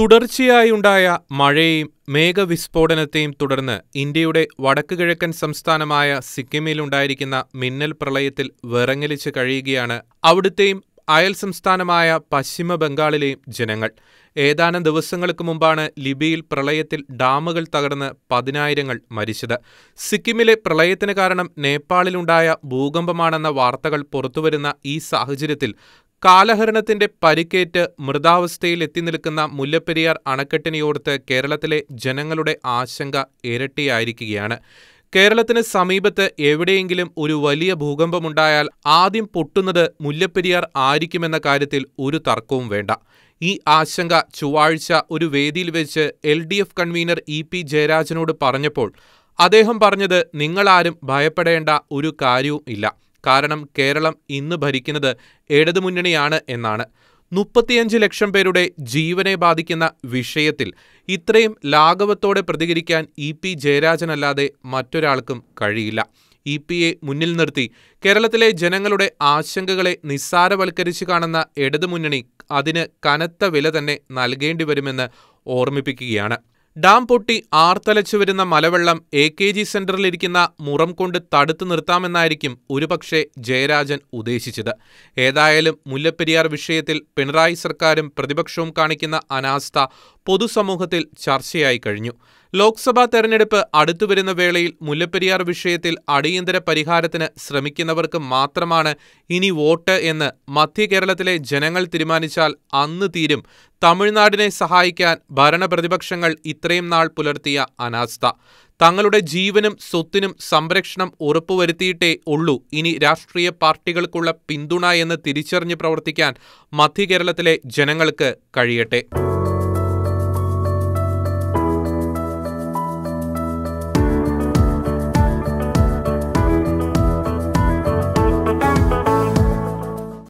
തുടർച്ചയായുണ്ടായ മഴയെയും മേഘവിസ്ഫോടനത്തെയും തുടർന്ന് ഇന്ത്യയുടെ വടക്കു കിഴക്കൻ സംസ്ഥാനമായ സിക്കിമിലുണ്ടായിരിക്കുന്ന മിന്നൽ പ്രളയത്തിൽ വിറങ്ങലിച്ച് കഴിയുകയാണ് അവിടുത്തെയും അയൽ സംസ്ഥാനമായ പശ്ചിമ ബംഗാളിലെയും ജനങ്ങൾ ഏതാനും ദിവസങ്ങൾക്ക് മുമ്പാണ് ലിബിയിൽ പ്രളയത്തിൽ ഡാമുകൾ തകർന്ന് പതിനായിരങ്ങൾ മരിച്ചത് സിക്കിമിലെ പ്രളയത്തിന് കാരണം നേപ്പാളിലുണ്ടായ ഭൂകമ്പമാണെന്ന വാർത്തകൾ പുറത്തുവരുന്ന ഈ സാഹചര്യത്തിൽ കാലഹരണത്തിന്റെ പരിക്കേറ്റ് മൃതാവസ്ഥയിൽ എത്തിനിൽക്കുന്ന മുല്ലപ്പെരിയാർ അണക്കെട്ടിനെയോർത്ത് കേരളത്തിലെ ജനങ്ങളുടെ ആശങ്ക ഇരട്ടിയായിരിക്കുകയാണ് കേരളത്തിന് സമീപത്ത് എവിടെയെങ്കിലും ഒരു വലിയ ഭൂകമ്പമുണ്ടായാൽ ആദ്യം പൊട്ടുന്നത് മുല്ലപ്പെരിയാർ ആയിരിക്കുമെന്ന കാര്യത്തിൽ ഒരു തർക്കവും വേണ്ട ഈ ആശങ്ക ചൊവ്വാഴ്ച ഒരു വേദിയിൽ വെച്ച് L D F convener E P ജയരാജനോട് പറഞ്ഞപ്പോൾ അദ്ദേഹം പറഞ്ഞത് നിങ്ങളാരും ഭയപ്പെടേണ്ട ഒരു കാര്യവും ഇല്ല കാരണം കേരളം ഇന്ന് ഭരിക്കുന്നത് ഇടതുമുന്നണിയാണ് എന്നാണ് മുപ്പത്തിയഞ്ച് ലക്ഷം പേരുടെ ജീവനെ ബാധിക്കുന്ന വിഷയത്തിൽ ഇത്രയും ലാഘവത്തോടെ പ്രതികരിക്കാൻ ഇ പി ജയരാജനല്ലാതെ മറ്റൊരാൾക്കും കഴിയില്ല ഇ പിയെ മുന്നിൽ നിർത്തി കേരളത്തിലെ ജനങ്ങളുടെ ആശങ്കകളെ നിസ്സാരവൽക്കരിച്ചു കാണുന്ന ഇടതുമുന്നണി അതിന് കനത്ത വില തന്നെ നൽകേണ്ടി വരുമെന്ന് ഓർമ്മിപ്പിക്കുകയാണ് ഡാം പൊട്ടി ആർത്തലച്ചു വരുന്ന മലവെള്ളം എ കെ ജി സെന്ററിലിരിക്കുന്ന മുറം കൊണ്ട് തടുത്തു നിർത്താമെന്നായിരിക്കും ഒരുപക്ഷെ ജയരാജൻ ഉദ്ദേശിച്ചത് ഏതായാലും മുല്ലപ്പെരിയാർ വിഷയത്തിൽ പിണറായി സർക്കാരും പ്രതിപക്ഷവും കാണിക്കുന്ന അനാസ്ഥ പൊതുസമൂഹത്തിൽ ചർച്ചയായി കഴിഞ്ഞു ലോക്സഭാ തെരഞ്ഞെടുപ്പ് അടുത്തുവരുന്ന വേളയിൽ മുല്ലപ്പെരിയാർ വിഷയത്തിൽ അടിയന്തര പരിഹാരത്തിന് ശ്രമിക്കുന്നവർക്ക് മാത്രമാണ് ഇനി വോട്ട് എന്ന് മധ്യ കേരളത്തിലെ ജനങ്ങൾ തീരുമാനിച്ചാൽ അന്ന് തീരും തമിഴ്നാടിനെ സഹായിക്കാൻ ഭരണപ്രതിപക്ഷങ്ങൾ ഇത്രയും നാൾ പുലർത്തിയ അനാസ്ഥ തങ്ങളുടെ ജീവനും സ്വത്തിനും സംരക്ഷണം ഉറപ്പുവരുത്തിയിട്ടേ ഉള്ളൂ ഇനി രാഷ്ട്രീയ പാർട്ടികൾക്കുള്ള പിന്തുണ എന്ന് തിരിച്ചറിഞ്ഞ് പ്രവർത്തിക്കാൻ മധ്യ കേരളത്തിലെ ജനങ്ങൾക്ക് കഴിയട്ടെ